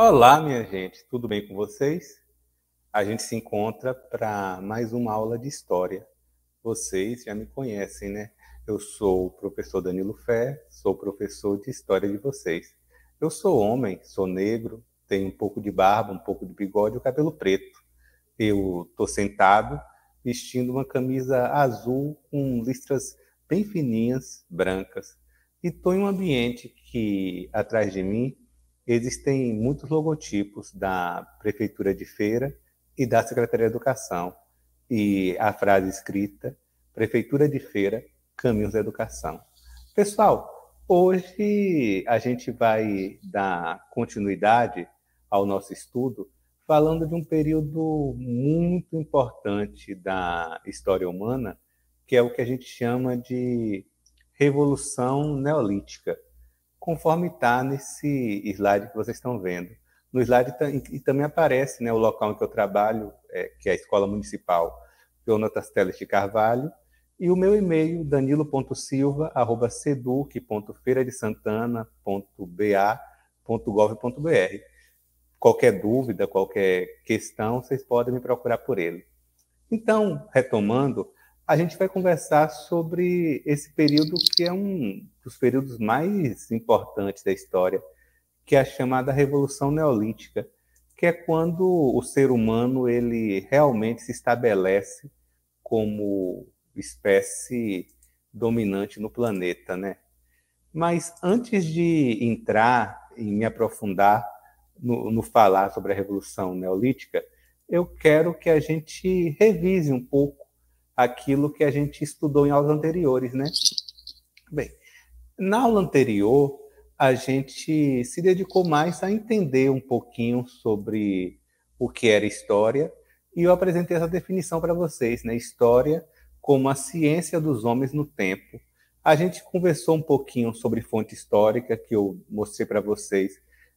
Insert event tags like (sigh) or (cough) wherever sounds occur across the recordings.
Olá, minha gente, tudo bem com vocês? A gente se encontra para mais uma aula de história. Vocês já me conhecem, né? Eu sou o professor Danilo Fé, sou professor de história de vocês. Eu sou homem, sou negro, tenho um pouco de barba, um pouco de bigode e o cabelo preto. Eu estou sentado vestindo uma camisa azul com listras bem fininhas, brancas. E estou em um ambiente que, atrás de mim, existem muitos logotipos da Prefeitura de Feira e da Secretaria de Educação. E a frase escrita, Prefeitura de Feira, Caminhos da Educação. Pessoal, hoje a gente vai dar continuidade ao nosso estudo falando de um período muito importante da história humana, que é o que a gente chama de Revolução Neolítica conforme está nesse slide que vocês estão vendo. No slide e também aparece né, o local em que eu trabalho, é, que é a Escola Municipal Jonatas Teles de Carvalho, e o meu e-mail, danilo.silva.seduc.feiradesantana.ba.gov.br. Qualquer dúvida, qualquer questão, vocês podem me procurar por ele. Então, retomando, a gente vai conversar sobre esse período que é um dos períodos mais importantes da história, que é a chamada Revolução Neolítica, que é quando o ser humano ele realmente se estabelece como espécie dominante no planeta, né? Mas antes de entrar e me aprofundar no, no, falar sobre a Revolução Neolítica, eu quero que a gente revise um pouco aquilo que a gente estudou em aulas anteriores, né? Bem, na aula anterior, a gente se dedicou mais a entender um pouquinho sobre o que era história, e eu apresentei essa definição para vocês, né? História como a ciência dos homens no tempo. A gente conversou um pouquinho sobre fonte histórica, que eu mostrei para vocês,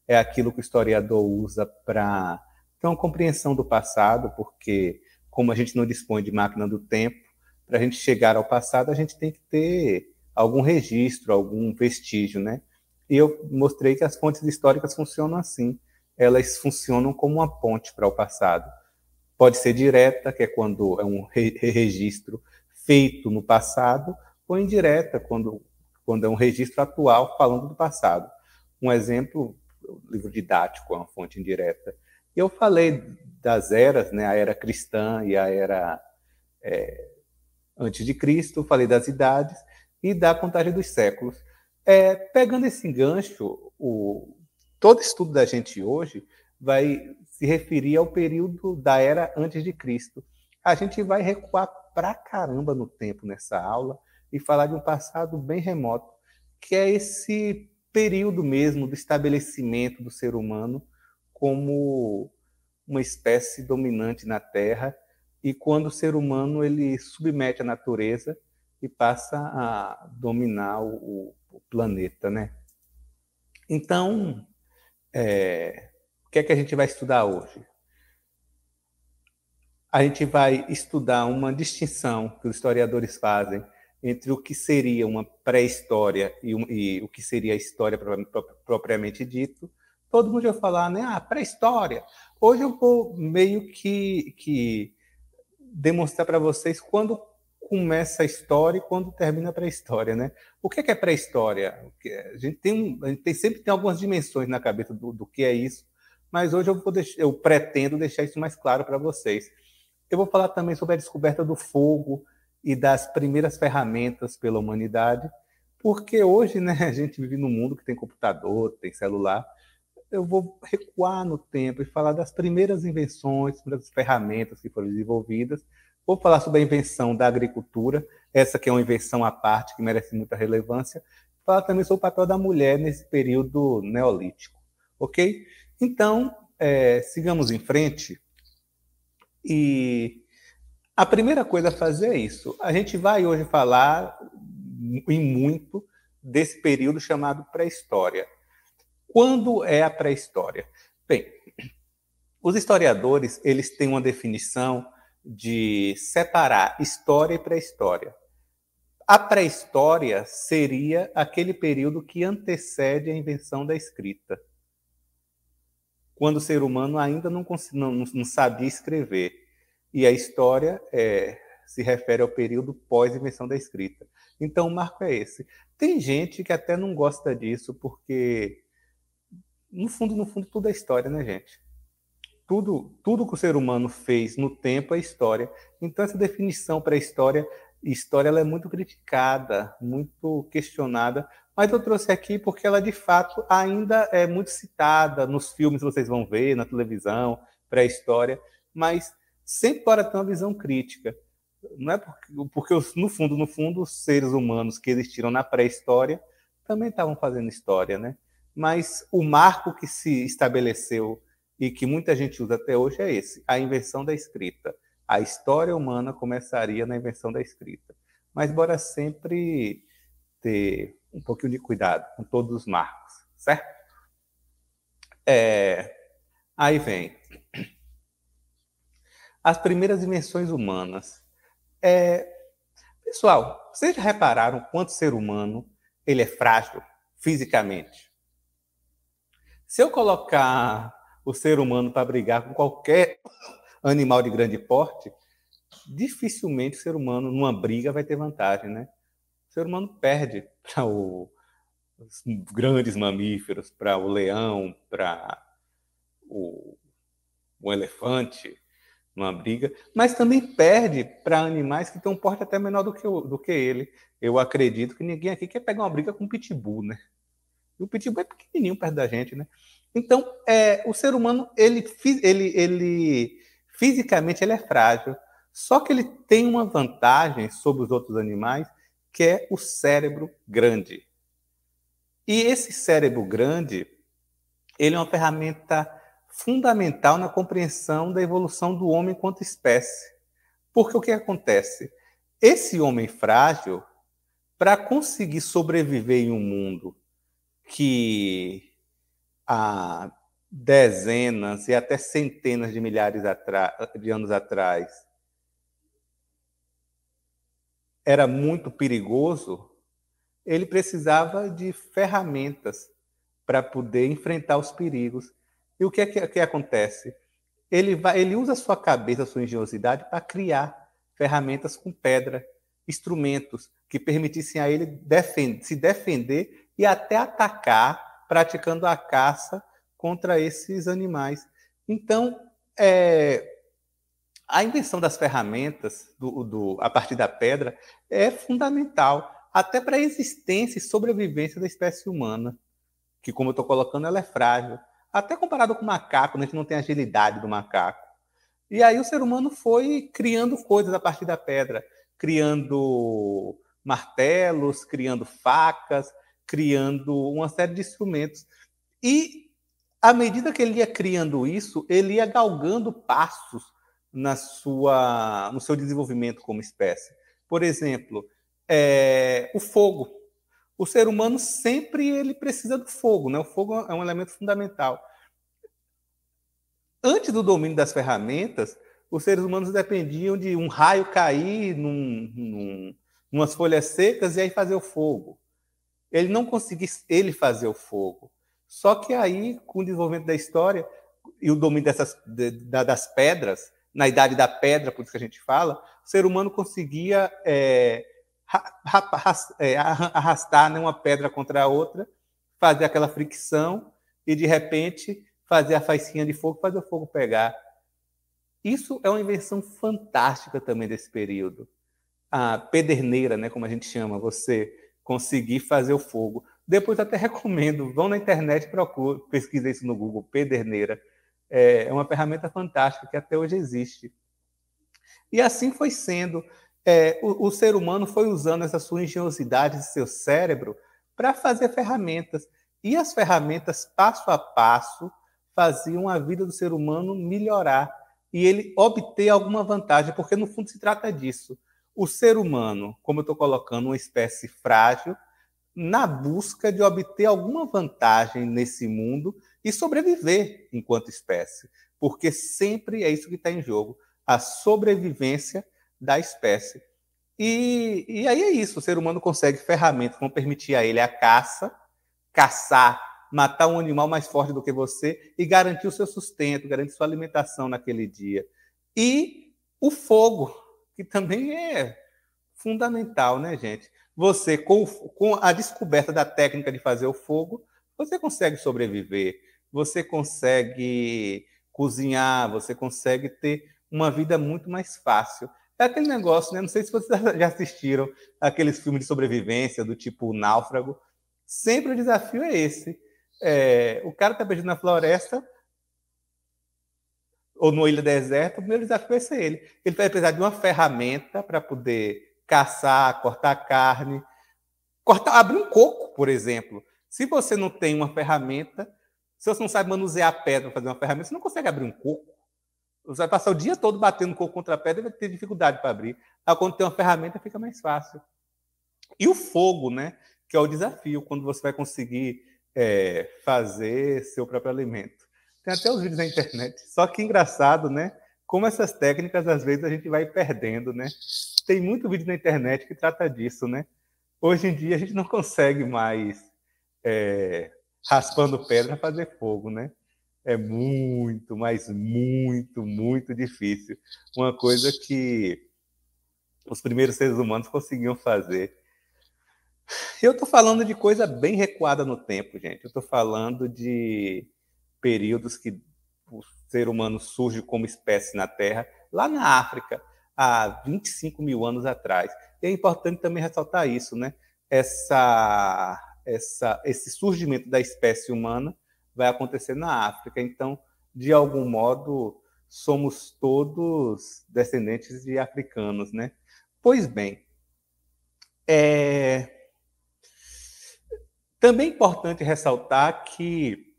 é aquilo que o historiador usa para ter uma compreensão do passado, porque como a gente não dispõe de máquina do tempo, para a gente chegar ao passado, a gente tem que ter algum registro, algum vestígio, né? E eu mostrei que as fontes históricas funcionam assim. Elas funcionam como uma ponte para o passado. Pode ser direta, que é quando é um re registro feito no passado, ou indireta, quando, quando é um registro atual falando do passado. Um exemplo, o livro didático é uma fonte indireta, eu falei das eras, né, a era cristã e a era é, antes de Cristo, falei das idades e da contagem dos séculos. É, pegando esse engancho, o, todo estudo da gente hoje vai se referir ao período da era antes de Cristo. A gente vai recuar pra caramba no tempo nessa aula e falar de um passado bem remoto, que é esse período mesmo do estabelecimento do ser humano como uma espécie dominante na Terra e quando o ser humano ele submete a natureza e passa a dominar o, o planeta, né? Então, é, o que é que a gente vai estudar hoje? A gente vai estudar uma distinção que os historiadores fazem entre o que seria uma pré-história e, e, o que seria a história propriamente dito, todo mundo ia falar, né? Ah, pré-história. Hoje eu vou meio que, que demonstrar para vocês quando começa a história e quando termina a pré-história, né? O que é, que é pré-história? É, a gente tem, a gente tem, sempre tem algumas dimensões na cabeça do, do que é isso, mas hoje eu, vou deixar, eu pretendo deixar isso mais claro para vocês. Eu vou falar também sobre a descoberta do fogo e das primeiras ferramentas pela humanidade, porque hoje né, (laughs) a gente vive num mundo que tem computador, tem celular, eu vou recuar no tempo e falar das primeiras invenções, das ferramentas que foram desenvolvidas. Vou falar sobre a invenção da agricultura, essa que é uma invenção à parte, que merece muita relevância. Falar também sobre o papel da mulher nesse período neolítico, ok? Então, é, sigamos em frente. E a primeira coisa a fazer é isso. A gente vai hoje falar em muito desse período chamado pré-história. Quando é a pré-história? Bem, os historiadores eles têm uma definição de separar história e pré-história. A pré-história seria aquele período que antecede a invenção da escrita, quando o ser humano ainda não, não, não sabia escrever. E a história é, se refere ao período pós-invenção da escrita. Então, o marco é esse. Tem gente que até não gosta disso, porque no fundo, no fundo, tudo é história, né, gente? Tudo, tudo que o ser humano fez no tempo é história. Então, essa definição para história, história ela é muito criticada, muito questionada, mas eu trouxe aqui porque ela, de fato, ainda é muito citada nos filmes, que vocês vão ver, na televisão, pré-história, mas sempre para ter uma visão crítica. Não é porque, porque, no fundo, no fundo, os seres humanos que existiram na pré-história também estavam fazendo história, né? mas o marco que se estabeleceu e que muita gente usa até hoje é esse, a invenção da escrita. A história humana começaria na invenção da escrita. Mas bora sempre ter um pouquinho de cuidado com todos os marcos, certo? É... Aí vem as primeiras invenções humanas. É... Pessoal, vocês já repararam quanto ser humano ele é frágil fisicamente? Se eu colocar o ser humano para brigar com qualquer animal de grande porte, dificilmente o ser humano numa briga vai ter vantagem, né? O ser humano perde para os grandes mamíferos, para o leão, para o, o elefante, numa briga, mas também perde para animais que têm um porte até menor do que, o, do que ele. Eu acredito que ninguém aqui quer pegar uma briga com um pitbull, né? E o Pitbull é pequenininho perto da gente, né? Então, é, o ser humano, ele, ele, ele fisicamente ele é frágil, só que ele tem uma vantagem sobre os outros animais, que é o cérebro grande. E esse cérebro grande, ele é uma ferramenta fundamental na compreensão da evolução do homem enquanto espécie. Porque o que acontece? Esse homem frágil, para conseguir sobreviver em um mundo que há dezenas e até centenas de milhares de anos atrás era muito perigoso, ele precisava de ferramentas para poder enfrentar os perigos. E o que é que, que acontece? Ele, vai, ele usa sua cabeça, sua engenhosidade para criar ferramentas com pedra, instrumentos que permitissem a ele defend, se defender e até atacar, praticando a caça contra esses animais. Então, é, a invenção das ferramentas do, do, a partir da pedra é fundamental até para a existência e sobrevivência da espécie humana, que, como eu estou colocando, ela é frágil. Até comparado com o macaco, né? a gente não tem a agilidade do macaco. E aí o ser humano foi criando coisas a partir da pedra, criando martelos, criando facas, criando uma série de instrumentos. E, à medida que ele ia criando isso, ele ia galgando passos na sua, no seu desenvolvimento como espécie. Por exemplo, é, o fogo. O ser humano sempre ele precisa do fogo, né? O fogo é um elemento fundamental. Antes do domínio das ferramentas, os seres humanos dependiam de um raio cair num, num, umas folhas secas e aí fazer o fogo ele não conseguisse ele fazer o fogo. Só que aí, com o desenvolvimento da história e o domínio dessas, de, da, das pedras, na idade da pedra, por isso que a gente fala, o ser humano conseguia é, é arrastar né, uma pedra contra a outra, fazer aquela fricção e, de repente, fazer a faicinha de fogo, fazer o fogo pegar. Isso é uma invenção fantástica também desse período. A pederneira, né, como a gente chama, você conseguir fazer o fogo. Depois até (laughs) recomendo, vão na internet, procure pesquise isso no Google, pederneira. É, é uma ferramenta fantástica que até hoje existe. E assim foi sendo. É, o, o, ser humano foi usando essa sua engenhosidade seu cérebro para fazer ferramentas. E as ferramentas, passo a passo, faziam a vida do ser humano melhorar e ele obter alguma vantagem, porque no fundo se trata disso o ser humano, como eu estou colocando, uma espécie frágil, na busca de obter alguma vantagem nesse mundo e sobreviver enquanto espécie, porque sempre é isso que está em jogo a sobrevivência da espécie. E, e aí é isso: o ser humano consegue ferramentas que vão permitir a ele a caça, caçar, matar um animal mais forte do que você e garantir o seu sustento, garantir sua alimentação naquele dia. E o fogo, que também é fundamental, né, gente? Você, com, com a descoberta da técnica de fazer o fogo, você consegue sobreviver, você consegue cozinhar, você consegue ter uma vida muito mais fácil. É aquele negócio, né? Não sei se vocês (laughs) já assistiram aqueles filmes de sobrevivência do tipo Náufrago. Sempre o desafio é esse. É, o cara está perdido na floresta, ou numa ilha deserta, o primeiro desafio vai é ser ele. Ele vai precisar de uma ferramenta para poder caçar, cortar carne, cortar, abrir um coco, por exemplo. Se você não tem uma ferramenta, se você não sabe manusear a pedra para fazer uma ferramenta, você não consegue abrir um coco. Você vai passar o dia todo batendo coco contra a pedra e vai ter dificuldade para abrir. Aí, quando tem uma ferramenta, fica mais fácil. E o fogo, né? Que é o desafio, quando você vai conseguir é, fazer seu próprio alimento. Tem até os vídeos na internet. Só que engraçado, né? Como essas técnicas às vezes a gente vai perdendo, né? Tem muito vídeo na internet que trata disso, né? Hoje em dia a gente não consegue mais é, raspando pedra fazer fogo, né? É muito, mas muito, muito difícil. Uma coisa que os primeiros seres humanos conseguiam fazer. Eu estou falando de coisa bem recuada no tempo, gente. Eu estou falando de períodos que o ser humano surge como espécie na Terra, lá na África, há 25 mil anos atrás. E é importante também ressaltar isso, né? Essa, essa, esse surgimento da espécie humana vai acontecer na África. Então, de algum modo, somos todos descendentes de africanos, né? Pois bem, é... também é importante ressaltar que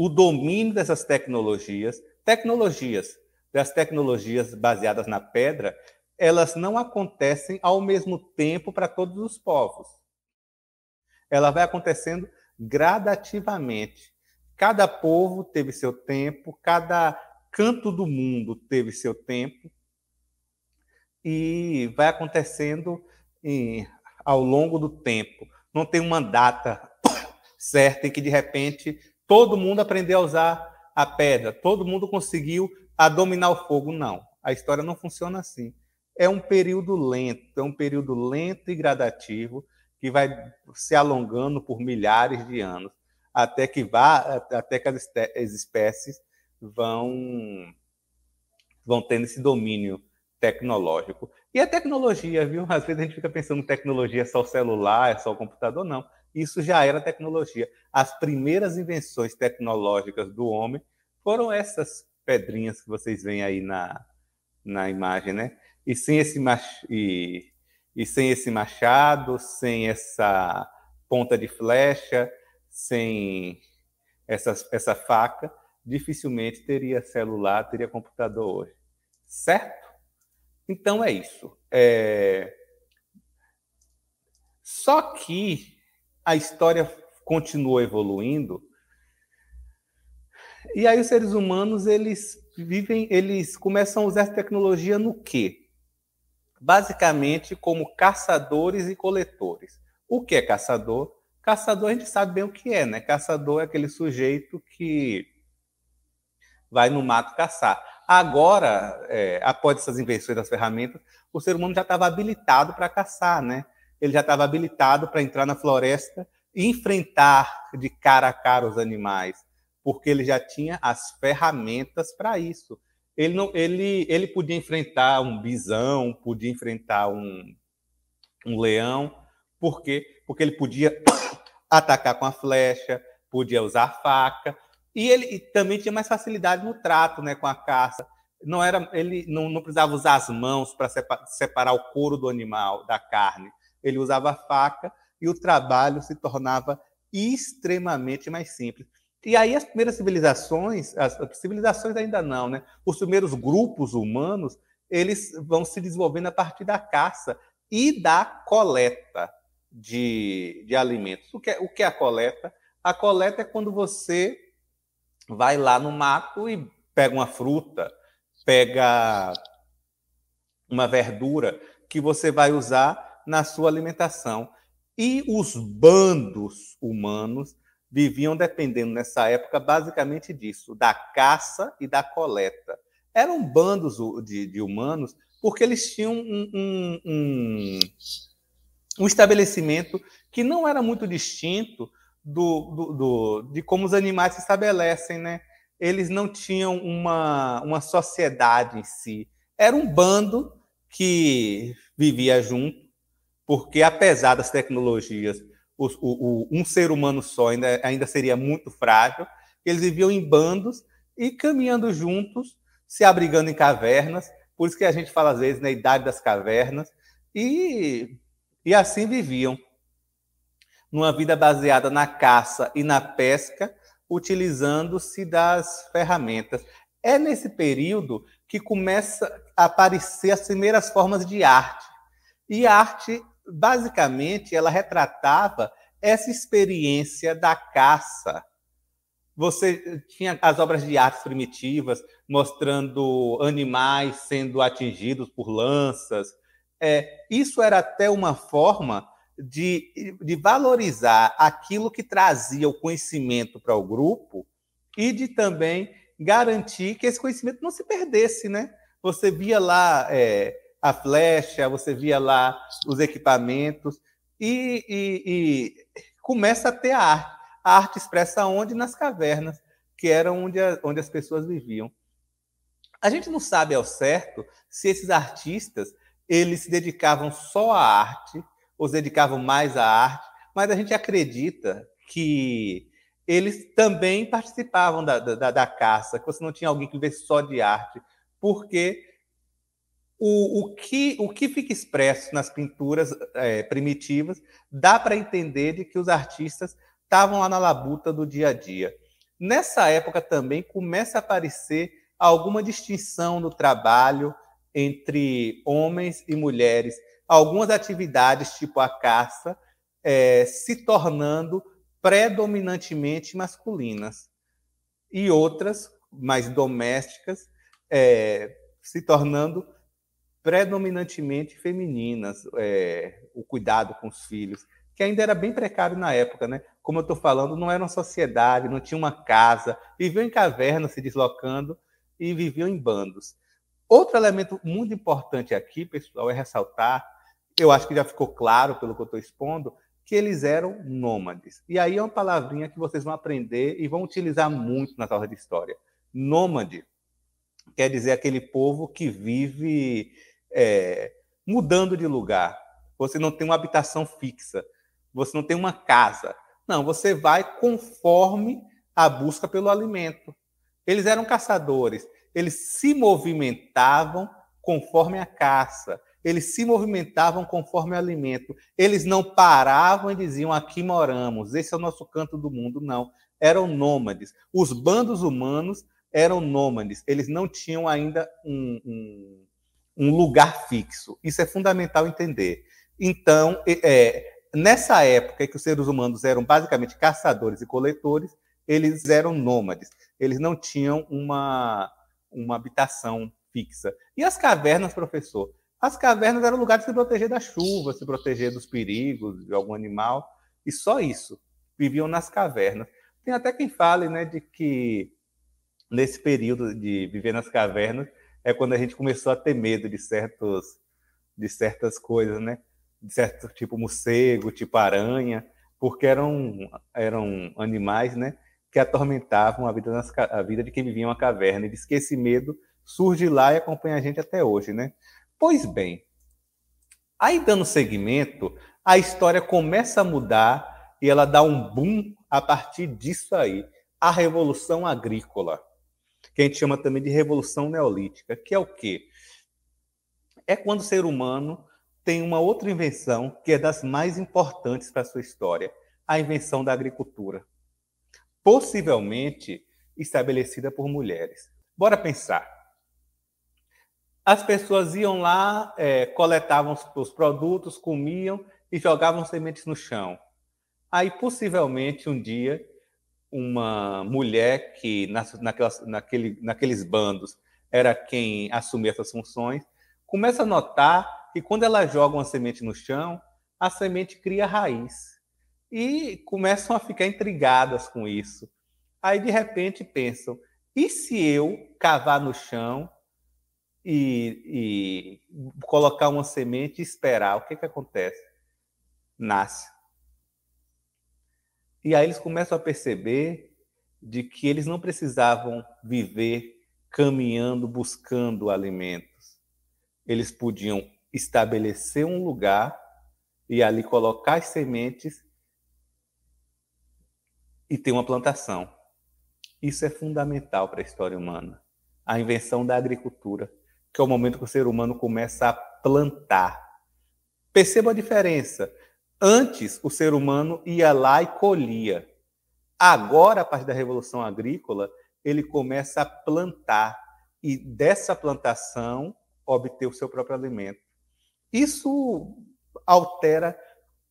o domínio dessas tecnologias, tecnologias, das tecnologias baseadas na pedra, elas não acontecem ao mesmo tempo para todos os povos. Ela vai acontecendo gradativamente. Cada povo teve seu tempo, cada canto do mundo teve seu tempo, e vai acontecendo em, ao longo do tempo. Não tem uma data (coughs) certa em que, de repente, todo mundo aprendeu a usar a pedra, todo mundo conseguiu a dominar o fogo. Não, a história não funciona assim. É um período lento, é um período lento e gradativo que vai se alongando por milhares de anos até que vá, até que as espécies vão vão tendo esse domínio tecnológico. E a tecnologia, viu? Às vezes a gente fica pensando tecnologia é só o celular, é só o computador, não. Isso já era tecnologia. As primeiras invenções tecnológicas do homem foram essas pedrinhas que vocês veem aí na, na imagem, né? E sem esse e, e sem esse machado, sem essa ponta de flecha, sem essa, essa faca, dificilmente teria celular, teria computador hoje, certo? Então é isso. É... Só que a história continua evoluindo. E aí os seres humanos, eles vivem, eles começam a usar essa tecnologia no quê? Basicamente como caçadores e coletores. O que é caçador? Caçador a gente sabe bem o que é, né? Caçador é aquele sujeito que vai no mato caçar. Agora, é, após essas invenções das ferramentas, o ser humano já estava habilitado para caçar, né? ele já estava habilitado para entrar na floresta e enfrentar de cara a cara os animais, porque ele já tinha as ferramentas para isso. Ele, não, ele, ele podia enfrentar um bisão, podia enfrentar um, um leão, por quê? Porque ele podia (coughs) atacar com a flecha, podia usar faca, e ele e também tinha mais facilidade no trato né, com a caça. Não era, ele não, não precisava usar as mãos para separar o couro do animal da carne ele usava faca e o trabalho se tornava extremamente mais simples. E aí as primeiras civilizações, as, civilizações ainda não, né? Os primeiros grupos humanos, eles vão se desenvolvendo a partir da caça e da coleta de, de alimentos. O que, é, o que é a coleta? A coleta é quando você vai lá no mato e pega uma fruta, pega uma verdura que você vai usar na sua alimentação. E os bandos humanos viviam dependendo nessa época basicamente disso, da caça e da coleta. Eram bandos de, de humanos porque eles tinham um, um, um, um, estabelecimento que não era muito distinto do, do, do, de como os animais se estabelecem, né? Eles não tinham uma, uma sociedade em si. Era um bando que vivia junto, porque apesar das tecnologias, o, o, o, um ser humano só ainda, ainda seria muito frágil. Eles viviam em bandos e caminhando juntos, se abrigando em cavernas. Por isso que a gente fala às vezes na idade das cavernas. E, e assim viviam. Numa vida baseada na caça e na pesca, utilizando-se das ferramentas. É nesse período que começa a aparecer as primeiras formas de arte. E arte basicamente, ela retratava essa experiência da caça. Você tinha as obras de arte primitivas mostrando animais sendo atingidos por lanças. É, isso era até uma forma de, de valorizar aquilo que trazia o conhecimento para o grupo e de também garantir que esse conhecimento não se perdesse, né? Você via lá é, a flecha, você via lá os equipamentos, e, e, e começa a ter a arte. A arte expressa onde? Nas cavernas, que eram onde, a, onde as pessoas viviam. A gente não sabe ao certo se esses artistas eles se dedicavam só à arte ou se dedicavam mais à arte, mas a gente acredita que eles também participavam da, da, da caça, que você não tinha alguém que vê só de arte, porque o, o, que, o que fica expresso nas pinturas é, primitivas dá para entender de que os artistas estavam lá na labuta do dia a dia. Nessa época também começa a aparecer alguma distinção no trabalho entre homens e mulheres, algumas atividades, tipo a caça, é, se tornando predominantemente masculinas, e outras, mais domésticas, é, se tornando predominantemente femininas, é, o cuidado com os filhos, que ainda era bem precário na época, né? Como eu estou falando, não era uma sociedade, não tinha uma casa, viviam em cavernas se deslocando e viviam em bandos. Outro elemento muito importante aqui, pessoal, é ressaltar, eu acho que já ficou claro pelo que eu estou expondo, que eles eram nômades. E aí é uma palavrinha que vocês vão aprender e vão utilizar muito na aula de história. Nômade quer dizer aquele povo que vive é, mudando de lugar, você não tem uma habitação fixa, você não tem uma casa. Não, você vai conforme a busca pelo alimento. Eles eram caçadores, eles se movimentavam conforme a caça, eles se movimentavam conforme o alimento, eles não paravam e diziam: aqui moramos, esse é o nosso canto do mundo. Não, eram nômades. Os bandos humanos eram nômades, eles não tinham ainda um, um um lugar fixo. Isso é fundamental entender. Então, é, nessa época em que os seres humanos eram basicamente caçadores e coletores, eles eram nômades. Eles não tinham uma, uma habitação fixa. E as cavernas, professor? As cavernas eram lugares de se proteger da chuva, se proteger dos perigos de algum animal, e só isso. Viviam nas cavernas. Tem até quem fale né, de que, nesse período de viver nas cavernas, é quando a gente começou a ter medo de certos de certas coisas, né? De certo tipo morcego, tipo aranha, porque eram eram animais, né? Que atormentavam a vida nas, a vida de quem vivia em uma caverna. E diz que esse medo surge lá e acompanha a gente até hoje, né? Pois bem, aí dando seguimento, a história começa a mudar e ela dá um boom a partir disso aí, a revolução agrícola que a gente chama também de revolução neolítica, que é o quê? É quando o ser humano tem uma outra invenção que é das mais importantes para a sua história, a invenção da agricultura. Possivelmente estabelecida por mulheres. Bora pensar. As pessoas iam lá, é, coletavam os produtos, comiam e jogavam sementes no chão. Aí, possivelmente, um dia, uma mulher que, naquelas, naquele, naqueles bandos, era quem assumia essas funções, começa a notar que quando ela joga uma semente no chão, a semente cria raiz. E começam a ficar intrigadas com isso. Aí, de repente, pensam: e se eu cavar no chão e, e colocar uma semente e esperar? O que, que acontece? Nasce e aí eles começam a perceber de que eles não precisavam viver caminhando, buscando alimentos. Eles podiam estabelecer um lugar e ali colocar as sementes e ter uma plantação. Isso é fundamental para a história humana. A invenção da agricultura, que é o momento que o ser humano começa a plantar. Perceba a diferença Antes, o ser humano ia lá e colhia. Agora, a partir da Revolução Agrícola, ele começa a plantar e dessa plantação obter o seu próprio alimento. Isso altera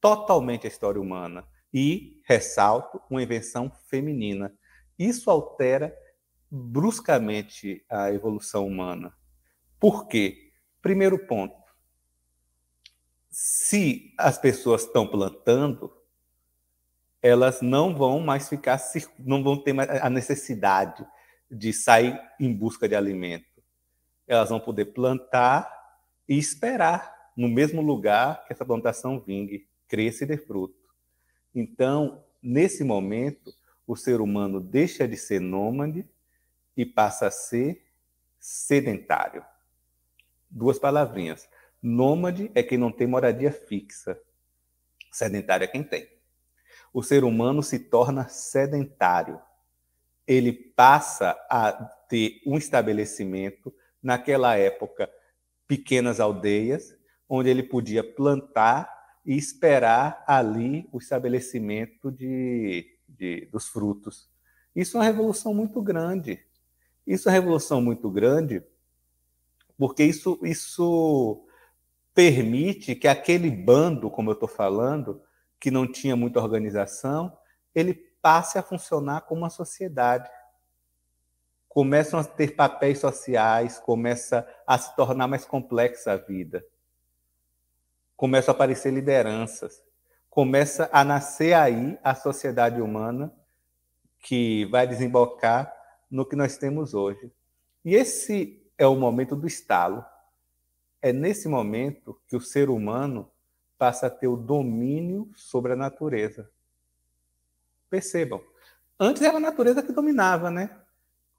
totalmente a história humana e, ressalto, uma invenção feminina. Isso altera bruscamente a evolução humana. Por quê? Primeiro ponto: se as pessoas estão plantando, elas não vão mais ficar, não vão ter mais a necessidade de sair em busca de alimento. Elas vão poder plantar e esperar no mesmo lugar que essa plantação vingue, cresça e dê fruto. Então, nesse momento, o ser humano deixa de ser nômade e passa a ser sedentário. Duas palavrinhas. Nômade é quem não tem moradia fixa. Sedentário é quem tem. O ser humano se torna sedentário. Ele passa a ter um estabelecimento, naquela época, pequenas aldeias, onde ele podia plantar e esperar ali o estabelecimento de, de dos frutos. Isso é uma revolução muito grande. Isso é uma revolução muito grande, porque isso, isso permite que aquele bando, como eu estou falando, que não tinha muita organização, ele passe a funcionar como uma sociedade. Começam a ter papéis sociais, começa a se tornar mais complexa a vida. Começam a aparecer lideranças. Começa a nascer aí a sociedade humana que vai desembocar no que nós temos hoje. E esse é o momento do estalo é nesse momento que o ser humano passa a ter o domínio sobre a natureza. Percebam, antes era a natureza que dominava, né?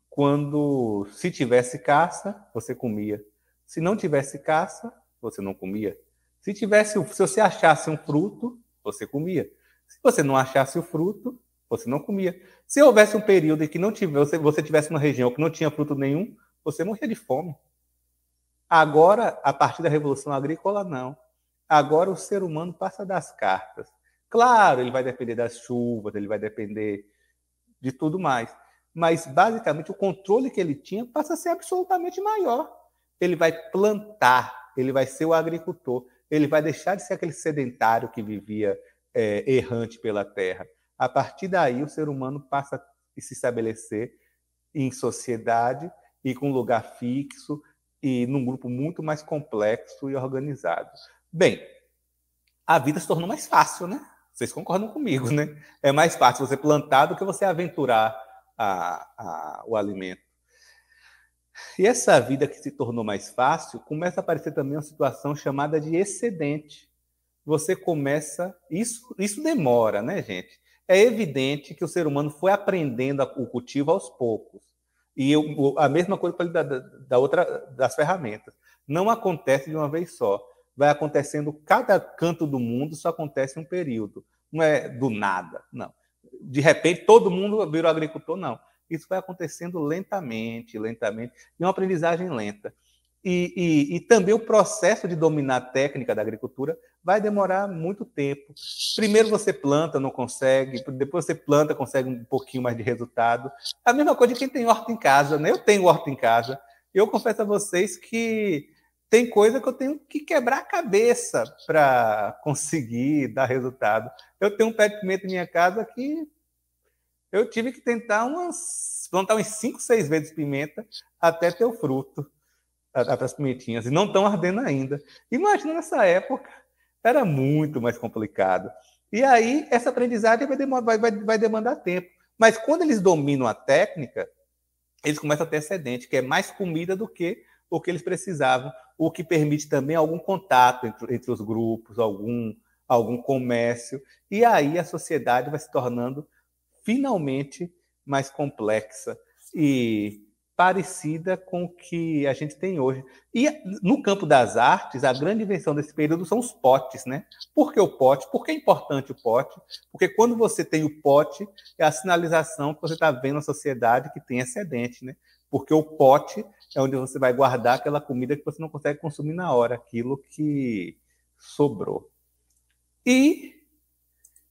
Quando se tivesse caça, você comia. Se não tivesse caça, você não comia. Se tivesse, se você achasse um fruto, você comia. Se você não achasse o fruto, você não comia. Se houvesse um período em que não tivesse, você tivesse uma região que não tinha fruto nenhum, você morria de fome. Agora, a partir da Revolução Agrícola, não. Agora o ser humano passa das cartas. Claro, ele vai depender das chuvas, ele vai depender de tudo mais. Mas, basicamente, o controle que ele tinha passa a ser absolutamente maior. Ele vai plantar, ele vai ser o agricultor, ele vai deixar de ser aquele sedentário que vivia é, errante pela terra. A partir daí, o ser humano passa a se estabelecer em sociedade e com lugar fixo, e num grupo muito mais complexo e organizado. Bem, a vida se tornou mais fácil, né? Vocês concordam comigo, né? É mais fácil você plantar do que você aventurar a, a, o alimento. E essa vida que se tornou mais fácil começa a aparecer também uma situação chamada de excedente. Você começa. Isso, isso demora, né, gente? É evidente que o ser humano foi aprendendo o cultivo aos poucos. E eu, a mesma coisa da, da outra das ferramentas. Não acontece de uma vez só. Vai acontecendo cada canto do mundo, só acontece um período. Não é do nada, não. De repente todo mundo virou agricultor, não. Isso vai acontecendo lentamente, lentamente, e é uma aprendizagem lenta. E, e, e, também o processo de dominar a técnica da agricultura vai demorar muito tempo. Primeiro você planta, não consegue, depois você planta, consegue um pouquinho mais de resultado. A mesma coisa de quem tem horta em casa, né? Eu tenho horta em casa. Eu confesso a vocês que tem coisa que eu tenho que quebrar a cabeça para conseguir dar resultado. Eu tenho um pé de pimenta em minha casa que eu tive que tentar umas plantar uns 5, 6 vezes pimenta até ter o fruto as pimentinhas e não estão ardendo ainda. Imagina nessa época, era muito mais complicado. E aí, essa aprendizagem vai, vai, vai, vai demandar tempo. Mas quando eles dominam a técnica, eles começam a ter excedente, que é mais comida do que o que eles precisavam, o que permite também algum contato entre, entre os grupos, algum, algum comércio. E aí a sociedade vai se tornando finalmente mais complexa. E parecida com o que a gente tem hoje. E no campo das artes, a grande invenção desse período são os potes, né? Por que o pote? Por que é importante o pote? Porque quando você tem o pote, é a sinalização que você está vendo a sociedade que tem excedente, né? Porque o pote é onde você vai guardar aquela comida que você não consegue consumir na hora, aquilo que sobrou. E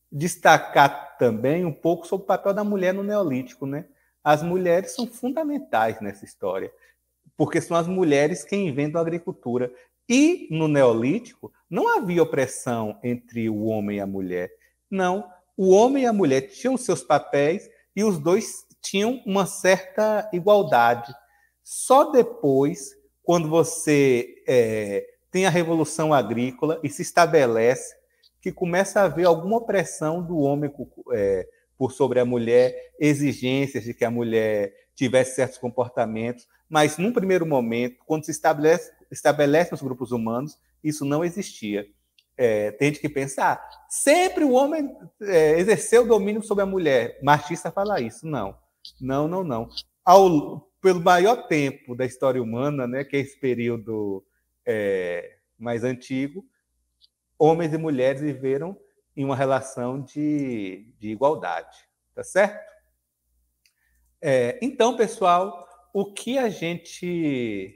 destacar também um pouco sobre o papel da mulher no Neolítico, né? as mulheres são fundamentais nessa história, porque são as mulheres quem inventam a agricultura. E no Neolítico não havia opressão entre o homem e a mulher. Não, o homem e a mulher tinham seus papéis e os dois tinham uma certa igualdade. Só depois, quando você é, tem a revolução agrícola e se estabelece, que começa a haver alguma opressão do homem é, por sobre a mulher, exigências de que a mulher tivesse certos comportamentos, mas num primeiro momento, quando se estabelece, estabelece os grupos humanos, isso não existia. É, tem que pensar, ah, sempre o homem é, exerceu o domínio sobre a mulher. Machista fala isso, não. Não, não, não. Ao, pelo maior tempo da história humana, né, que é esse período é, mais antigo, homens e mulheres viveram em uma relação de, de igualdade, tá certo? É, então, pessoal, o que a gente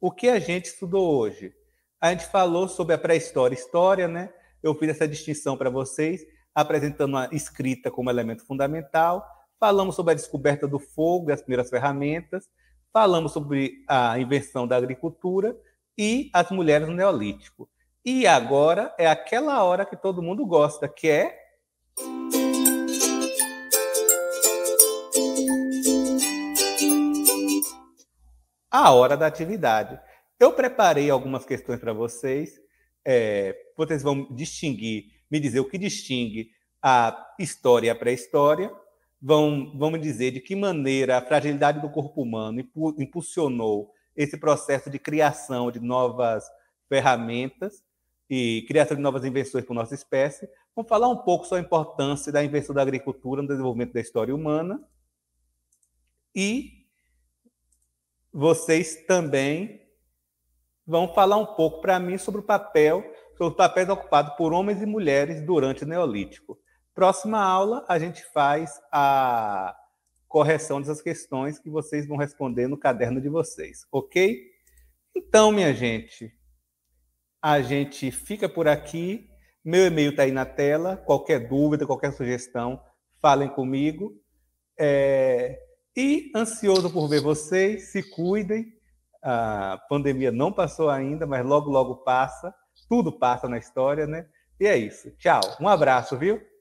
o que a gente estudou hoje? A gente falou sobre a pré-história, história, né? Eu fiz essa distinção para vocês, apresentando a escrita como elemento fundamental. Falamos sobre a descoberta do fogo, as primeiras ferramentas. Falamos sobre a invenção da agricultura e as mulheres no Neolítico. E agora é aquela hora que todo mundo gosta, que é. A hora da atividade. Eu preparei algumas questões para vocês. É, vocês vão distinguir, me dizer o que distingue a história e a pré-história. Vão, vão me dizer de que maneira a fragilidade do corpo humano impulsionou esse processo de criação de novas ferramentas e criação de novas invenções para a nossa espécie. Vamos falar um pouco sobre a importância da invenção da agricultura no desenvolvimento da história humana. E vocês também vão falar um pouco para mim sobre o papel, sobre os papéis ocupados por homens e mulheres durante o Neolítico. Próxima aula a gente faz a correção dessas questões que vocês vão responder no caderno de vocês, ok? Então, minha gente, a gente fica por aqui. Meu e-mail está aí na tela. Qualquer dúvida, qualquer sugestão, falem comigo. É... E ansioso por ver vocês. Se cuidem. A pandemia não passou ainda, mas logo, logo passa. Tudo passa na história, né? E é isso. Tchau. Um abraço, viu?